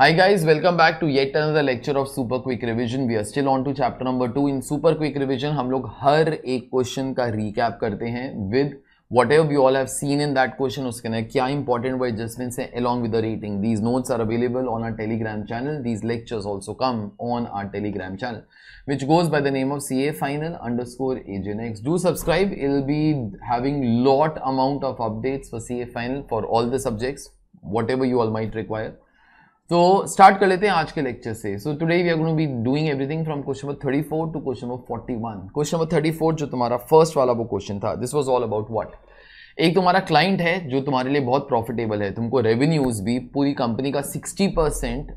Hi guys, welcome back to yet another lecture of Super Quick Revision. We are still on to chapter number two. In Super Quick Revision, हम लोग हर एक question का recap करते हैं with whatever you all have seen in that question उसके अंदर क्या important वो एडजस्टमेंट्स हैं along with rating these notes are available on our Telegram channel these lectures also come on our Telegram channel which goes by the name of C A final underscore A N X do subscribe I'll be having lot amount of updates for C A final for all the subjects whatever you all might require तो start कर लेते हैं आज के lecture से so today we are going be doing everything from question number 34 to question number 41 question number 34 जो तुम्हारा first वाला वो क्वेश्चन था this was all about what एक तुम्हारा क्लाइंट है जो तुम्हारे लिए बहुत प्रॉफिटेबल है तुमको रेवेन्यूज भी पूरी कंपनी का 60 परसेंट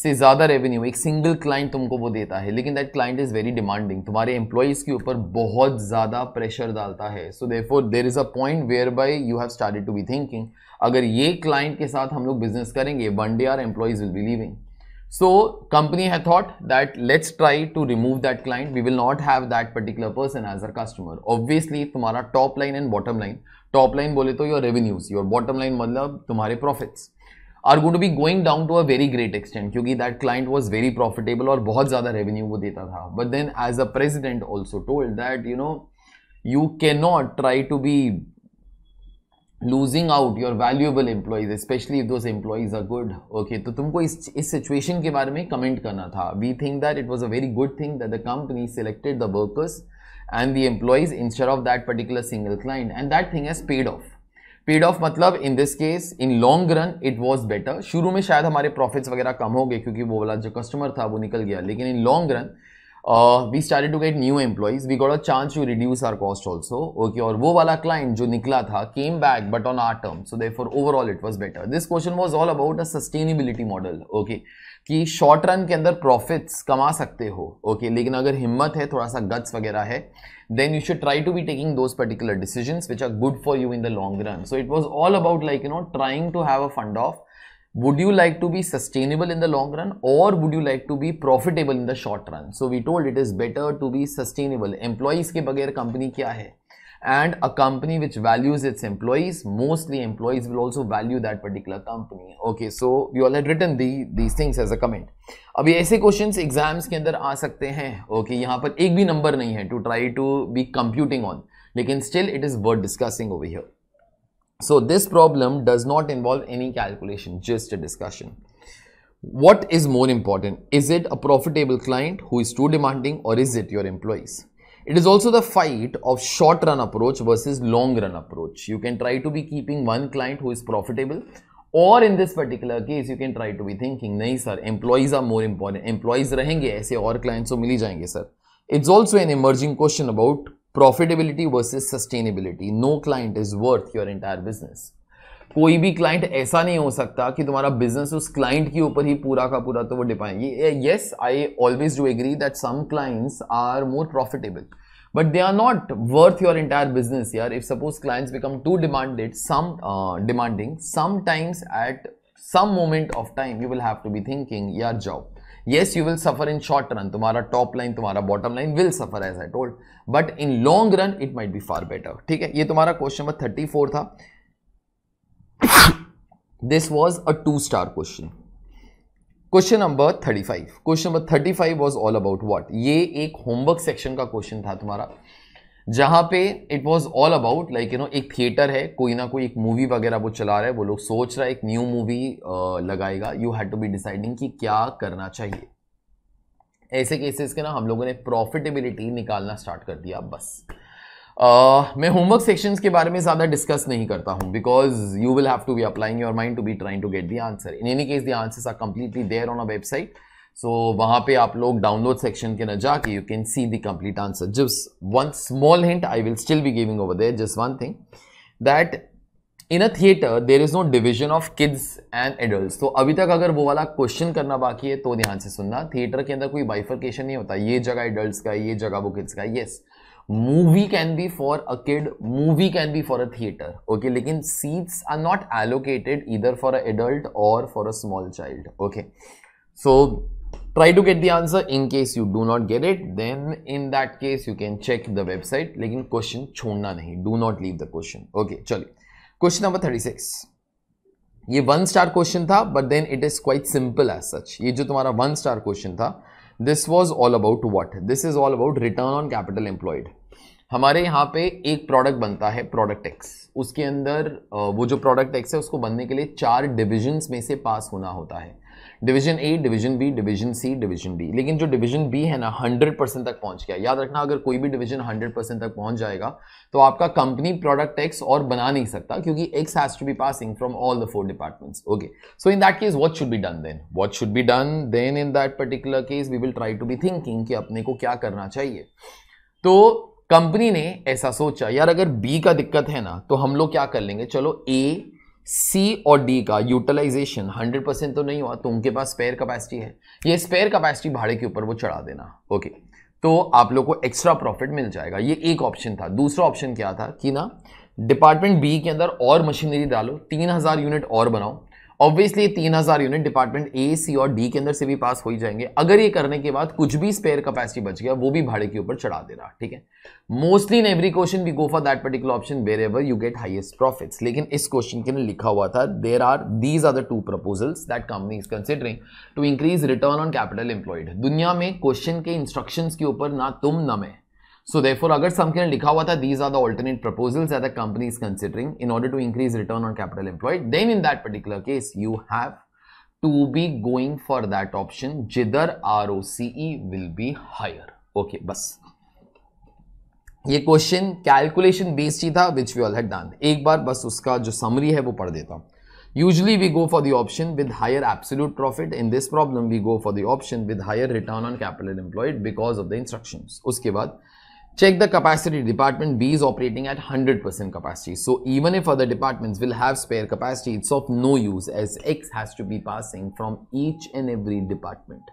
से ज़्यादा रेवेन्यू एक सिंगल क्लाइंट तुमको वो देता है लेकिन that client is very demanding तुम्हारे एम्प्लॉयज के ऊपर बहुत ज़्यादा प्रेशर डालता है so therefore there is a point whereby you have started to be thinking अगर ये क्लाइंट के साथ हम लोग बिजनेस करेंगे one day our employees will be leaving so company है thought that let's try to remove that client we will not have that particular person as a customer obviously तुम्हारा top line and bottom line top line बोले तो your revenues your bottom line मतलब तुम्हारे profits are going be going down to a very great extent क्योंकि that client was very profitable और बहुत ज़्यादा revenue वो देता था but then as a president also told that you know you can not try to be losing out your valuable employees specially if those employees are good okay तो तुमको इस situation के बारे में कमेंट करना था we think that it was a very good thing that the company selected the workers and the employees instead of that particular single client and that thing as paid off paid off मतलब in this case in long run it was better शुरू में शायद हमारे profits वगैरह कम हो गए क्योंकि वो वाला जो कस्टमर था वो निकल गया लेकिन in long run uh, we started to get new employees. We got a chance to reduce our cost also. Okay, or वो client जो came back but on our terms. So therefore overall it was better. This question was all about a sustainability model. Okay, कि short run के अंदर profits कमा सकते हो. Okay, लेकिन अगर हिम्मत है थोड़ा guts then you should try to be taking those particular decisions which are good for you in the long run. So it was all about like you know trying to have a fund off would you like to be sustainable in the long run or would you like to be profitable in the short run so we told it is better to be sustainable employees ke bagair company kya hai and a company which values its employees mostly employees will also value that particular company okay so we all had written the these things as a comment ab ye aise questions exams ke andar aa sakte hain okay yahan par ek bhi number nahi hai to try to be computing on lekin still it is worth discussing over here So this problem does not involve any calculation, just a discussion. What is more important? Is it a profitable client who is too demanding or is it your employees? It is also the fight of short run approach versus long run approach. You can try to be keeping one client who is profitable or in this particular case, you can try to be thinking, नहीं sir, employees are more important. Employees रहेंगे ऐसे और clients को मिल ही जाएंगे sir It's also an emerging question about. Profitability versus sustainability no client is worth your entire business कोई भी क्लाइंट ऐसा नहीं हो सकता कि तुम्हारा बिजनेस उस क्लाइंट के ऊपर ही पूरा का पूरा तो वो depend yes I always do agree that some clients are more profitable but they are not worth your entire business यार if suppose clients become too demanded some demanding sometimes at some moment of time you will have to be thinking यार job yes you will suffer in short run तुम्हारा top line तुम्हारा bottom line will suffer as I told but in long run it might be far better ठीक है ये तुम्हारा question number thirty four था this was a two star question question number thirty five question number thirty five was all about what ये एक homework section का question था तुम्हारा जहां पे it was all about like you know एक theatre है कोई ना कोई एक मूवी वगैरह वो चला रहा है वो लोग सोच रहा है एक न्यू मूवी लगाएगा you had to be deciding कि क्या करना चाहिए ऐसे केसेस के ना हम लोगों ने प्रॉफिटेबिलिटी निकालना स्टार्ट कर दिया बस uh, मैं होमवर्क सेक्शंस के बारे में ज़्यादा डिस्कस नहीं करता हूं because you will have to be applying your mind to be trying to get the answer in any case the answers are completely there on a website So वहां पे आप लोग डाउनलोड सेक्शन के ना जाके you can see the complete answer just one small hint I will still be giving over there just one thing that in a theatre there is no division of kids and adult तो अभी तक अगर वो वाला question करना बाकी है तो ध्यान से सुनना थिएटर के अंदर कोई बाइफर्केशन नहीं होता ये जगह एडल्ट का ये जगह वो किड्स का yes movie can be for a kid movie can be for a theatre okay लेकिन सीट्स आर नॉट एलोकेटेड इधर फॉर अ एडल्ट और for a small child okay so try to get the answer in case you do not get it then in that case you can check the website लेकिन question छोड़ना नहीं do not leave the question okay चलिए question number thirty six ये one star question था but then it is quite simple as such ये जो तुम्हारा one star question था this was all about what this is all about return on capital employed हमारे यहाँ पे एक प्रोडक्ट बनता है प्रोडक्ट एक्स उसके अंदर वो जो प्रोडक्ट एक्स है उसको बनने के लिए चार डिविजन्स में से पास होना होता है division A division B division C division D लेकिन जो डिवीजन बी है ना हंड्रेड परसेंट तक पहुंच गया याद रखना अगर कोई भी डिवीजन हंड्रेड परसेंट तक पहुंच जाएगा तो आपका कंपनी प्रोडक्ट एक्स और बना नहीं सकता क्योंकि X has to be passing from all the four departments okay so in that case what should be done then what should be done then in that particular case we will try to be thinking कि अपने को क्या करना चाहिए तो company ने ऐसा सोचा यार अगर बी का दिक्कत है ना तो हम लोग क्या कर लेंगे चलो ए सी और डी का यूटिलाइजेशन 100 परसेंट तो नहीं हुआ तो उनके पास स्पेयर कैपेसिटी है ये स्पेयर कैपेसिटी भाड़े के ऊपर वो चढ़ा देना ओके तो आप लोग को एक्स्ट्रा प्रॉफिट मिल जाएगा ये एक ऑप्शन था दूसरा ऑप्शन क्या था कि ना डिपार्टमेंट बी के अंदर और मशीनरी डालो तीन हज़ार यूनिट और बनाओ ऑब्वियसली तीन हज़ार यूनिट डिपार्टमेंट ए सी और डी के अंदर से भी पास हो ही जाएंगे अगर ये करने के बाद कुछ भी स्पेयर कैपेसिटी बच गया वो भी भाड़े के ऊपर चढ़ा दे रहा ठीक है mostly in every question we go for that particular option wherever you get highest profit लेकिन इस क्वेश्चन के लिए लिखा हुआ था there are these are the two proposals that company is considering to increase return on capital employed दुनिया में question के इंस्ट्रक्शन के ऊपर ना तुम ना मैं सो दे फॉर अगर समके ने लिखा हुआ था these are the alternate proposals at the company is considering in order to increase return on capital employed then in that particular case you have to be going for that option either R O CE will be higher okay बस ये question calculation based ही था which we all had done एक बार बस उसका जो summary है वो पढ़ देता हूँ usually we go for the option with higher absolute profit in this problem we go for the option with higher return on capital employed because of the instructions uske baad Check the capacity. Department B is operating at 100% capacity. So even if other departments will have spare capacity, it's of no use as X has to be passing from each and every department.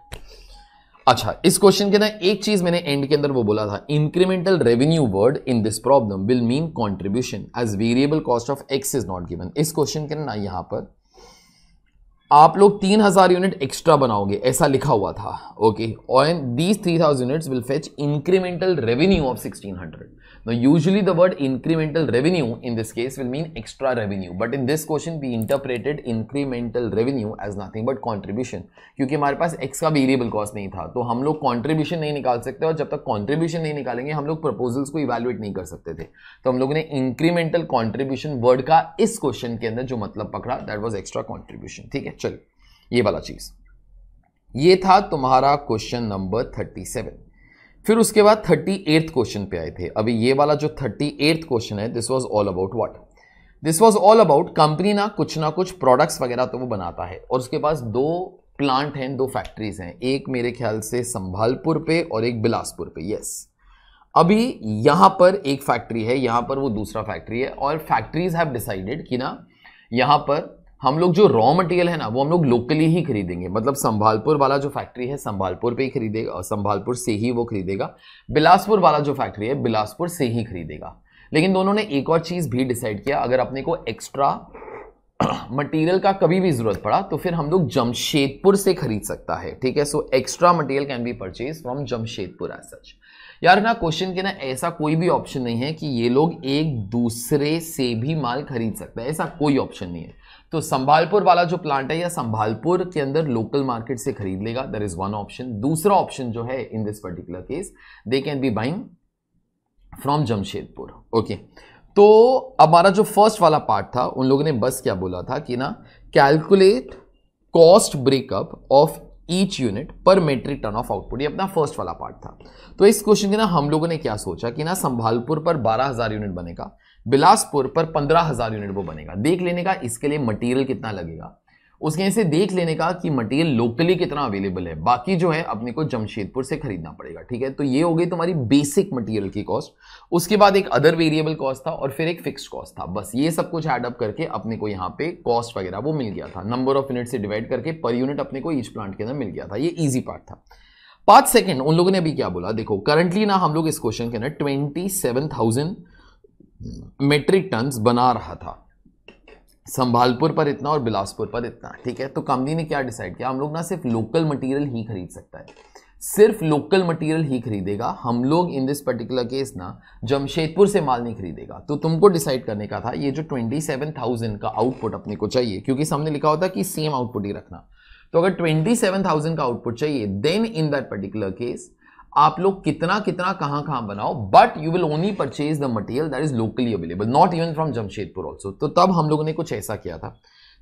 अच्छा इस question के ना एक चीज मैंने and के अंदर वो बोला था incremental revenue word in this problem will mean contribution as variable cost of X is not given इस क्वेश्चन के ना यहाँ पर आप लोग तीन हज़ार यूनिट एक्स्ट्रा बनाओगे ऐसा लिखा हुआ था ओके और these three thousand units will fetch incremental revenue of sixteen hundred Now, usually the word incremental revenue in this case will mean extra revenue. But in this question, we interpreted incremental revenue as nothing but contribution. क्योंकि हमारे पास X का variable cost नहीं था तो हम लोग contribution नहीं निकाल सकते और जब तक कॉन्ट्रीब्यूशन नहीं निकालेंगे हम लोग प्रपोजल्स को इवेल्युएट नहीं कर सकते थे तो हम लोगों ने इंक्रीमेंटल कॉन्ट्रीब्यूशन वर्ड का इस क्वेश्चन के अंदर जो मतलब पकड़ा दैट वॉज एक्स्ट्रा कॉन्ट्रीब्यूशन ठीक है चलो ये वाला चीज़ ये था तुम्हारा क्वेश्चन नंबर थर्टी सेवन फिर उसके बाद थर्टी एट्थ क्वेश्चन पे आए थे अभी ये वाला जो थर्टी एट्थ क्वेश्चन है this was all about what this was all about company ना कुछ ना कुछ प्रोडक्ट्स वगैरह तो वो बनाता है और उसके पास दो प्लांट हैं दो फैक्ट्रीज हैं एक मेरे ख्याल से संभालपुर पे और एक बिलासपुर पे यस अभी यहाँ पर एक फैक्ट्री है यहाँ पर वो दूसरा फैक्ट्री है और फैक्ट्रीज हैव डिसाइडेड कि ना यहाँ पर हम लोग जो रॉ मटेरियल है ना वो हम लोग लोकली ही खरीदेंगे मतलब संभालपुर वाला जो फैक्ट्री है संभालपुर पे ही खरीदेगा और संभालपुर से ही वो खरीदेगा बिलासपुर वाला जो फैक्ट्री है बिलासपुर से ही खरीदेगा लेकिन दोनों ने एक और चीज़ भी डिसाइड किया अगर अपने को एक्स्ट्रा मटेरियल का कभी भी ज़रूरत पड़ा तो फिर हम लोग जमशेदपुर से खरीद सकता है ठीक है so extra material can be purchase from Jamshedpur as such यार ना क्वेश्चन के ना ऐसा कोई भी ऑप्शन नहीं है कि ये लोग एक दूसरे से भी माल खरीद सकते हैं ऐसा कोई ऑप्शन नहीं है तो संभालपुर वाला जो प्लांट है या संभालपुर के अंदर लोकल मार्केट से खरीद लेगा दर इज वन ऑप्शन दूसरा ऑप्शन जो है in this particular case they can be buying from Jamshedpur okay तो हमारा जो फर्स्ट वाला पार्ट था उन लोगों ने बस क्या बोला था कि ना calculate cost breakup of each unit per metric ton of output ये अपना फर्स्ट वाला पार्ट था तो इस क्वेश्चन के ना हम लोगों ने क्या सोचा कि ना संभालपुर पर 12000 यूनिट बनेगा बिलासपुर पर पंद्रह हज़ार यूनिट वो बनेगा देख लेने का इसके लिए मटेरियल कितना लगेगा उसके से देख लेने का कि मटेरियल लोकली कितना अवेलेबल है बाकी जो है अपने को जमशेदपुर से खरीदना पड़ेगा ठीक है तो ये हो गई तुम्हारी बेसिक मटेरियल की कॉस्ट उसके बाद एक अदर वेरिएबल कॉस्ट था और फिर एक फिक्स कॉस्ट था बस ये सब कुछ ऐडअप करके अपने को यहाँ पे कॉस्ट वगैरह वो मिल गया था नंबर ऑफ यूनिट से डिवाइड करके पर यूनिट अपने को ईच प्लांट के अंदर मिल गया था ये ईजी पार्ट था पांच सेकेंड उन लोगों ने अभी क्या बोला देखो करंटली ना हम लोग इस क्वेश्चन के अंदर twenty seven thousand metric tons बना रहा था संभालपुर पर इतना और बिलासपुर पर इतना ठीक है तो कंपनी ने क्या डिसाइड किया हम लोग ना सिर्फ लोकल मटेरियल ही खरीद सकता है सिर्फ लोकल मटेरियल ही खरीदेगा हम लोग इन दिस पर्टिकुलर केस ना जमशेदपुर से माल नहीं खरीदेगा तो तुमको डिसाइड करने का था ये जो 27,000 का आउटपुट अपने को चाहिए क्योंकि सामने लिखा होता कि सेम आउटपुट ही रखना तो अगर 27,000 का आउटपुट चाहिए then in that particular case आप लोग कितना कितना कहां कहां बनाओ but you will only purchase the material that is locally available not even from Jamshedpur also तो तब हम लोगों ने कुछ ऐसा किया था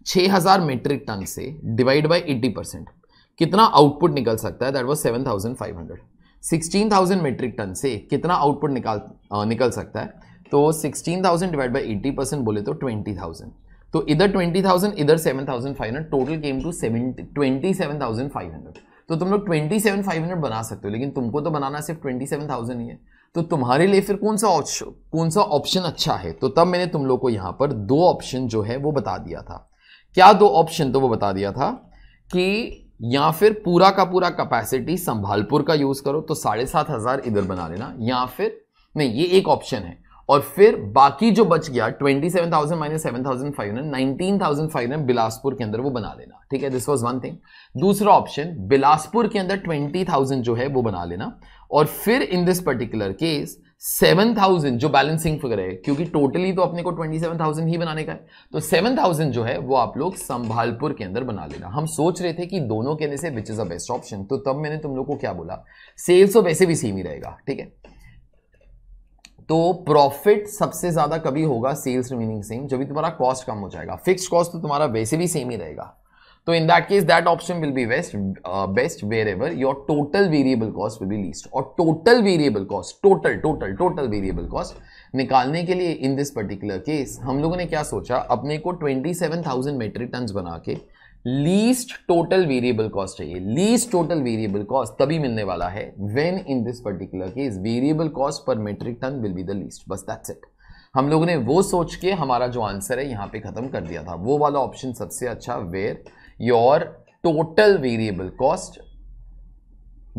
छह हजार मेट्रिक टन से डिवाइड बाई 80 परसेंट कितना आउटपुट निकल सकता है that was seven thousand five hundred sixteen thousand metric ton से कितना आउटपुट निकाल आ, निकल सकता है तो sixteen thousand divide by eighty percent बोले तो ट्वेंटी थाउजेंड तो इधर ट्वेंटी थाउजेंड इधर seven thousand five hundred total came to seven twenty seven thousand five hundred तो तुम लोग ट्वेंटी सेवन फाइव हंड्रेड बना सकते हो लेकिन तुमको तो बनाना सिर्फ ट्वेंटी सेवन थाउजेंड ही है तो तुम्हारे लिए फिर कौन सा कौन सा ऑप्शन अच्छा है तो तब मैंने तुम लोग को यहाँ पर दो ऑप्शन जो है वो बता दिया था क्या दो ऑप्शन तो वो बता दिया था कि या फिर पूरा का पूरा कैपेसिटी संभालपुर का यूज करो तो साढ़े सात हजार इधर बना लेना या फिर नहीं ये एक ऑप्शन है और फिर बाकी जो बच गया twenty seven thousand minus seven thousand five hundred nineteen thousand five hundred Bilaspur के अंदर वो बना लेना ठीक है दिस वॉज वन थिंग दूसरा ऑप्शन बिलासपुर के अंदर ट्वेंटी थाउजेंड जो है वो बना लेना और फिर in this particular case seven thousand जो बैलेंसिंग फिगर है क्योंकि टोटली तो अपने को ट्वेंटी सेवन थाउजेंड ही बनाने का है तो सेवन थाउजेंड जो है वो आप लोग संभालपुर के अंदर बना लेना हम सोच रहे थे कि दोनों के अंदर से which is a best option तो तब मैंने तुम लोग को क्या बोला सेल्स तो वैसे भी सेम ही रहेगा ठीक है तो प्रॉफिट सबसे ज़्यादा कभी होगा सेल्स रिमेनिंग सेम जब भी तुम्हारा कॉस्ट कम हो जाएगा फिक्स कॉस्ट तो तुम्हारा वैसे भी सेम ही रहेगा तो in that case that option will be best best wherever your total variable cost will be least और total variable cost total total total variable cost निकालने के लिए इन दिस पर्टिकुलर केस हम लोगों ने क्या सोचा अपने को twenty seven thousand metric ton बना के लीस्ट टोटल वेरिएबल कॉस्ट चाहिए लीस्ट टोटल वेरिएबल कॉस्ट तभी मिलने वाला है when in this particular case variable cost per metric ton will be the least बस दैट्स इट हम लोगों ने वो सोच के हमारा जो आंसर है यहां पे ख़त्म कर दिया था वो वाला ऑप्शन सबसे अच्छा where your total variable cost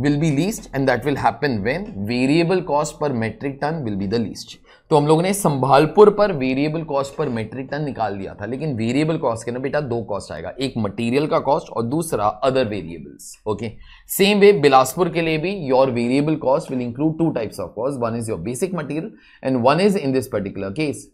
will be least and that will happen when variable cost per metric ton will be the least तो हम लोगों ने संभालपुर पर variable cost per metric ton निकाल दिया था लेकिन वेरिएबल कॉस्ट के ना बेटा दो कॉस्ट आएगा एक मटेरियल का कॉस्ट और दूसरा other variables okay same way Bilaspur के लिए भी your variable cost will include two types of cost one is your basic material and one is in this particular case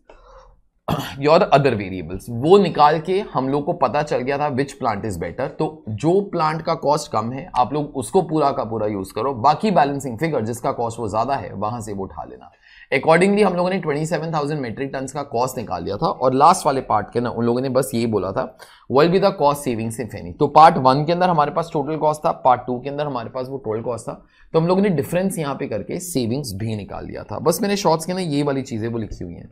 your other variables वो निकाल के हम लोग को पता चल गया था विच प्लांट इज बेटर तो जो प्लांट का कॉस्ट कम है आप लोग उसको पूरा का पूरा यूज करो बाकी बैलेंसिंग फिगर जिसका कॉस्ट वो ज्यादा है वहां से वो उठा लेना अकॉर्डिंगली हम लोगों ने 27,000 मेट्रिक टन का कॉस्ट निकाल लिया था और लास्ट वाले पार्ट के ना उन लोगों ने बस यही बोला था वर्ल बी द कॉस्ट सेविंग से फैनी तो पार्ट वन के अंदर हमारे पास टोटल कॉस्ट था पार्ट टू के अंदर हमारे पास वो टोटल कॉस्ट था तो हम लोगों ने डिफरेंस यहाँ पे करके सेविंग्स भी निकाल लिया था बस मैंने शॉर्ट्स के अंदर ये वाली चीज़ें वो लिखी हुई हैं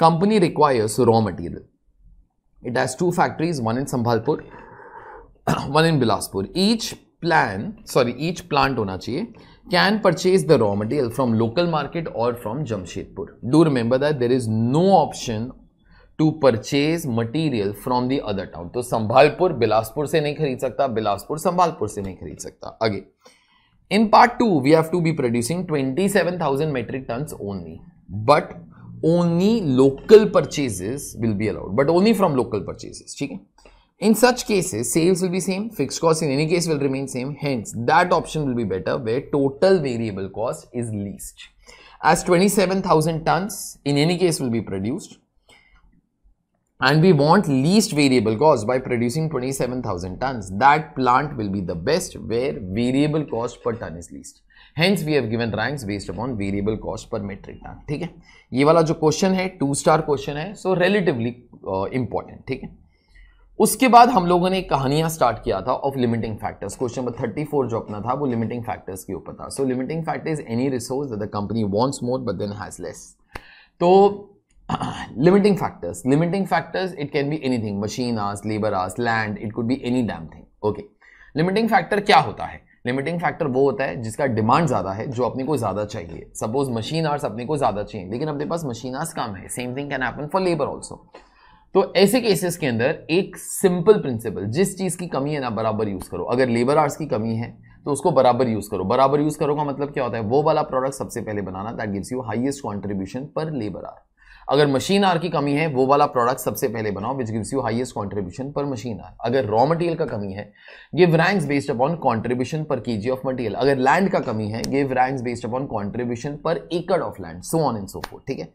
company requires raw material it has two factories one in Sambalpur one in Bilaspur each plan sorry each plant होना चाहिए can purchase the raw material from local market और from Jamshedpur do remember that there is no option to purchase material from the other town तो संभालपुर बिलासपुर से नहीं खरीद सकता बिलासपुर संभालपुर से नहीं खरीद सकता अगे in part two we have to be producing twenty seven thousand metric ton only but only local purchases will be allowed but only from local purchases ठीक है In such cases, sales will be same, fixed cost in any case will remain same. Hence, that option will be better where total variable cost is least. As 27,000 tons in any case will be produced and we want least variable cost by producing 27,000 tons. That plant will be the best where variable cost per ton is least. Hence, we have given ranks based upon variable cost per metric ton. ठीक है ये वाला जो question two star star question है so important. Okay. उसके बाद हम लोगों ने कहानियां स्टार्ट किया था of limiting factors question number thirty four जो अपना था वो लिमिटिंग फैक्टर्स के ऊपर था so limiting factors any resource the company wants more but then has less तो limiting factors limiting factors it can be anything machine hours labour hours land it could be any damn thing okay limiting factor क्या होता है limiting factor वो होता है जिसका demand ज़्यादा है जो अपने को ज़्यादा चाहिए सपोज मशीन आर्स अपने को ज़्यादा चाहिए लेकिन अपने पास मशीन आर्स कम है same thing can happen for labour also तो ऐसे केसेस के अंदर एक सिंपल प्रिंसिपल जिस चीज़ की कमी है ना बराबर यूज़ करो अगर लेबर आर्ट्स की कमी है तो उसको बराबर यूज़ करो बराबर यूज़ करो का मतलब क्या होता है वो वाला प्रोडक्ट सबसे पहले बनाना that gives you highest contribution per labour hour अगर मशीन आर की कमी है वो वाला प्रोडक्ट सबसे पहले बनाओ which gives you highest contribution per machine hour अगर रॉ मटेरियल का कमी है give ranks based upon contribution per KG of material अगर लैंड का कमी है give ranks based upon contribution per acre of land so on and so forth ठीक है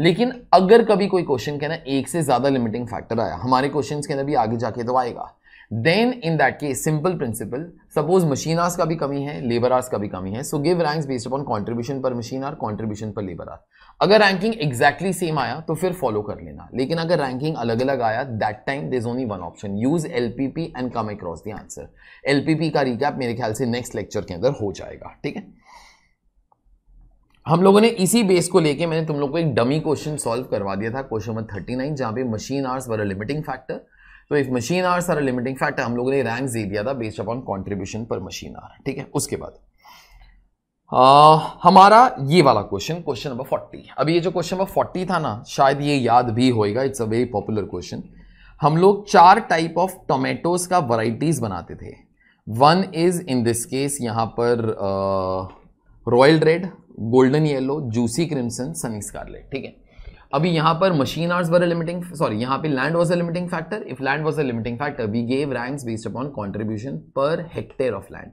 लेकिन अगर कभी कोई क्वेश्चन कहना एक से ज़्यादा लिमिटिंग फैक्टर आया हमारे क्वेश्चन के अंदर भी आगे जाके तो आएगा then in that case simple principle suppose machine hours का भी कमी है लेबर आर्स का भी कमी है so give ranks based upon contribution per machine hour contribution per labour hour अगर रैंकिंग exactly सेम आया तो फिर फॉलो कर लेना लेकिन अगर रैंकिंग अलग अलग आया that time there is only one option use L P P and come across the answer L P P का रिकैप मेरे ख्याल से नेक्स्ट लेक्चर के अंदर हो जाएगा ठीक है हम लोगों ने इसी बेस को लेके मैंने तुम लोग को एक डमी क्वेश्चन सॉल्व करवा दिया था क्वेश्चन नंबर थर्टी नाइन जहां पे machine hours were limiting factor तो इफ मशीन आर सारा लिमिटिंग फैक्टर हम लोगों ने रैंक दे दिया था based upon contribution per machine hour ठीक है उसके बाद आ, हमारा ये वाला क्वेश्चन क्वेश्चन नंबर फोर्टी अब ये जो क्वेश्चन नंबर फोर्टी था ना शायद ये याद भी होएगा it's a very popular question हम लोग चार टाइप ऑफ टोमेटोज का वराइटीज बनाते थे one is in this case यहाँ पर royal red golden yellow juicy crimson sunny scarlet ठीक है अभी यहाँ पर machine hours were limiting sorry यहां पे land was a limiting factor if land was a limiting factor we gave ranks based upon contribution per hectare of land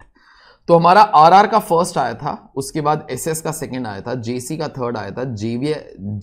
तो हमारा RR का फर्स्ट आया था उसके बाद एसएस का सेकंड आया था जेसी का थर्ड आया था जीवी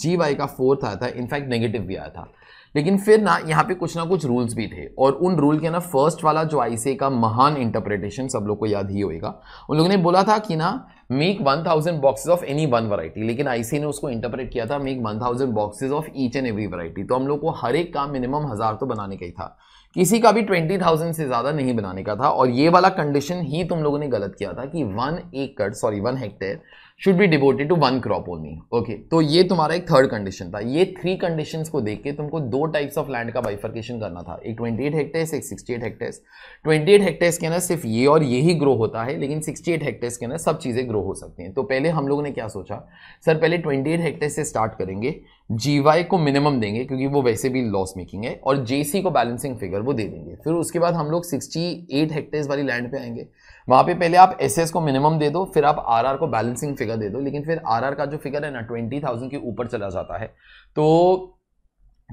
जीवाई का फोर्थ आया था इनफैक्ट नेगेटिव भी आया था लेकिन फिर ना यहाँ पे कुछ ना कुछ रूल्स भी थे और उन रूल के ना फर्स्ट वाला जो आईसीए का महान इंटरप्रिटेशन सब लोग को याद ही होएगा उन लोगों ने बोला था कि ना make one thousand boxes of any one variety लेकिन आईसीए ने उसको इंटरप्रेट किया था make one thousand boxes of each and every variety तो हम लोग को हर एक काम मिनिमम हज़ार तो बनाने का ही था किसी का भी ट्वेंटी थाउजेंड से ज़्यादा नहीं बनाने का था और ये वाला कंडीशन ही तुम लोगों ने गलत किया था कि one acre sorry one hectare should be devoted to one crop only okay तो ये तुम्हारा एक थर्ड कंडीशन था ये थ्री कंडीशंस को देख के तुमको दो टाइप्स ऑफ लैंड का बाइफर्केशन करना था एक 28 हेक्टेस एक 68 ट्वेंटी एट हेक्टेस के अंदर सिर्फ ये और ये ही ग्रो होता है लेकिन 68 हेक्टेस के अंदर सब चीज़ें ग्रो हो सकती हैं तो पहले हम लोगों ने क्या सोचा सर पहले 28 हेक्टेस से स्टार्ट करेंगे जीवाई को मिनिमम देंगे क्योंकि वो वैसे भी लॉस मेकिंग है और जेसी को बैलेंसिंग फिगर वो दे देंगे फिर उसके बाद हम लोग एट हेक्टेयर्स वाली लैंड पे आएंगे वहाँ पे पहले आप एस को मिनिमम दे दो फिर आप आर को बैलेंसिंग फिगर दे दो लेकिन फिर आर का जो फिगर है ना ट्वेंटी थाउजेंड के ऊपर चला जाता है तो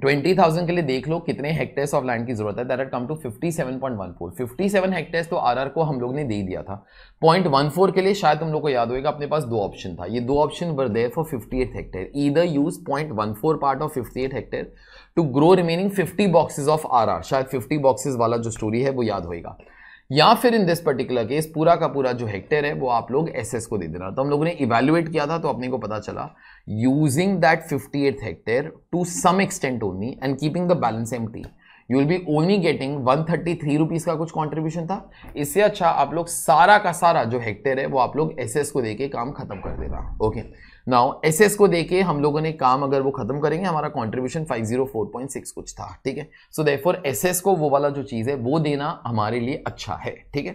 ट्वेंटी थाउजेंड के लिए देख लो कितने हेक्टेयर्स ऑफ लैंड की जरूरत है that eight come to fifty seven point one four fifty seven hectares तो आरआर को हम लोग ने दे दिया था पॉइंट वन फोर के लिए शायद तुम लोग को याद होगा अपने पास दो ऑप्शन था ये दो option were there for fifty eight hectare either use point one four part of fifty eight hectare to grow remaining fifty boxes of R शायद फिफ्टी बॉक्सेज वाला जो स्टोरी है वो याद होगा या फिर इन दिस पर्टिकुलर केस पूरा का पूरा जो हेक्टेयर है वो आप लोग एस को दे देना तो हम लोगों ने इवेल्युएट किया था तो अपने को पता चला using that fifty eight hectare to some extent only and keeping the balance M T U will be only getting one thirty three rupees का कुछ कॉन्ट्रीब्यूशन था इससे अच्छा आप लोग सारा का सारा जो हेक्टेयर है वो आप लोग एस को दे काम खत्म कर देना ओके okay. नाउ एसएस को देके हम लोगों ने काम अगर वो खत्म करेंगे हमारा कंट्रीब्यूशन 504.6 कुछ था ठीक है सो देफोर एसएस को वो वाला जो चीज़ है वो देना हमारे लिए अच्छा है ठीक है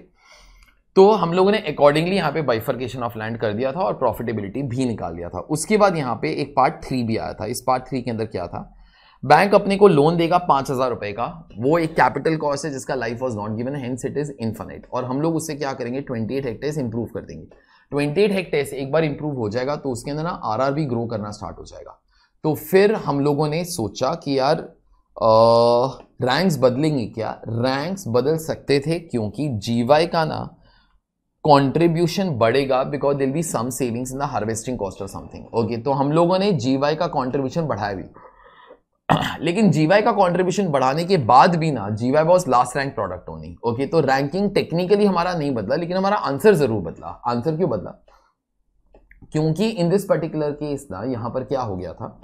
तो हम लोगों ने अकॉर्डिंगली यहाँ पे बाइफर्केशन ऑफ लैंड कर दिया था और प्रॉफिटेबिलिटी भी निकाल दिया था उसके बाद यहाँ पे एक पार्ट थ्री भी आया था इस पार्ट थ्री के अंदर क्या था बैंक अपने को लोन देगा पांच हज़ार रुपए का वो एक कैपिटल कॉस्ट है जिसका life was not given hence it is infinite और हम लोग उससे क्या करेंगे ट्वेंटी एट हेक्टेज इंप्रूव कर देंगे ट्वेंटी एट हेक्टेयर एक बार इंप्रूव हो जाएगा तो उसके अंदर ना आर भी ग्रो करना स्टार्ट हो जाएगा तो फिर हम लोगों ने सोचा कि यार रैंक्स बदलेंगे क्या रैंक्स बदल सकते थे क्योंकि जीवाई का ना कंट्रीब्यूशन बढ़ेगा because there'll be some savings in the harvesting cost of something okay तो हम लोगों ने जीवाई का कंट्रीब्यूशन बढ़ाया भी लेकिन जीवाई का कॉन्ट्रीब्यूशन बढ़ाने के बाद भी ना GY was last rank product होनी ओके तो रैंकिंग टेक्निकली हमारा नहीं बदला लेकिन हमारा आंसर जरूर बदला आंसर क्यों बदला क्योंकि इन दिस पर्टिकुलर केस ना यहां पर क्या हो गया था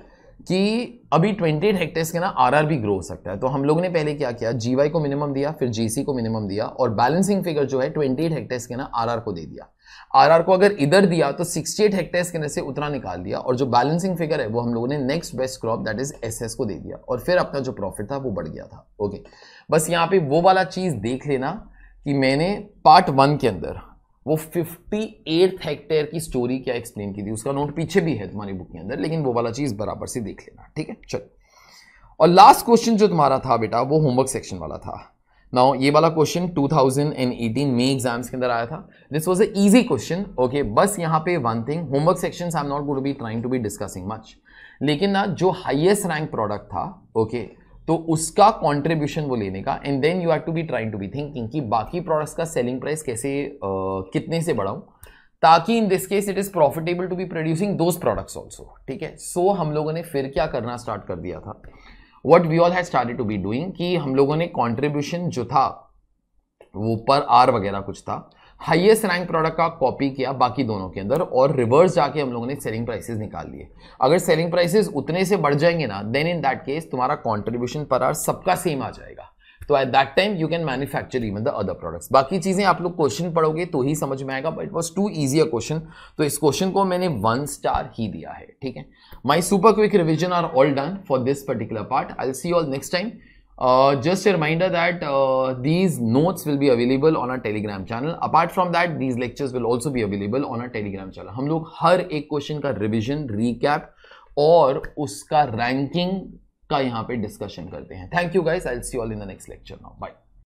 कि अभी 28 हेक्टेयर्स के ना आरआर भी ग्रो हो सकता है तो हम लोग ने पहले क्या किया जीवाई को मिनिमम दिया फिर जीसी को मिनिमम दिया और बैलेंसिंग फिगर जो है 28 हेक्टेयर्स के ना आरआर को दे दिया आरआर को अगर इधर दिया तो 68 हेक्टेयर्स के अंदर से उतना निकाल दिया और जो बैलेंसिंग फिगर है वो हम लोगों ने next best crop that is SS को दे दिया और फिर अपना जो प्रॉफिट था वो बढ़ गया था ओके बस यहाँ पे वो वाला चीज़ देख लेना कि मैंने पार्ट वन के अंदर वो फिफ्टी एट हेक्टेयर की स्टोरी क्या एक्सप्लेन की थी उसका नोट पीछे भी है तुम्हारी बुक के अंदर लेकिन वो वाला चीज़ बराबर से देख लेना ठीक है चलो और लास्ट क्वेश्चन जो तुम्हारा था बेटा वो होमवर्क सेक्शन वाला था नाउ ये वाला क्वेश्चन 2018 में एग्जाम्स के अंदर आया था this was a easy question okay बस यहाँ पे one thing homework section I am not good be trying to be discussing much लेकिन ना जो हाइएस्ट रैंक प्रोडक्ट था ओके okay, तो उसका कॉन्ट्रीब्यूशन वो लेने का and then you have to be trying to be thinking कि बाकी प्रोडक्ट्स का सेलिंग प्राइस कैसे uh, कितने से बढ़ाऊँ ताकि in this case it is profitable to be producing those products also ठीक है सो so, हम लोगों ने फिर क्या करना स्टार्ट कर दिया था what we all has started to be doing कि हम लोगों ने कॉन्ट्रीब्यूशन जो था वो पर आर वगैरह कुछ था हाइएस्ट रैंक प्रोडक्ट का कॉपी किया बाकी दोनों के अंदर और रिवर्स जाके हम लोगों ने सेलिंग प्राइसेस निकाल लिए अगर सेलिंग प्राइसेस उतने से बढ़ जाएंगे ना देन इन दैट केस तुम्हारा कॉन्ट्रीब्यूशन पर आर सबका सेम आ जाएगा तो at that time you can manufacture even the other products बाकी चीज़ें आप लोग क्वेश्चन पढ़ोगे तो ही समझ में आएगा but was too easy a question तो इस क्वेश्चन को मैंने वन स्टार ही दिया है ठीक है my super quick revision are all done for this particular part I see all next time just a reminder that these notes will be available on available Telegram channel apart from that these lectures will also भी available on available Telegram channel हम लोग हर एक question का revision recap और उसका ranking का यहाँ पे डिस्कशन करते हैं thank you guys I see all in the next lecture now bye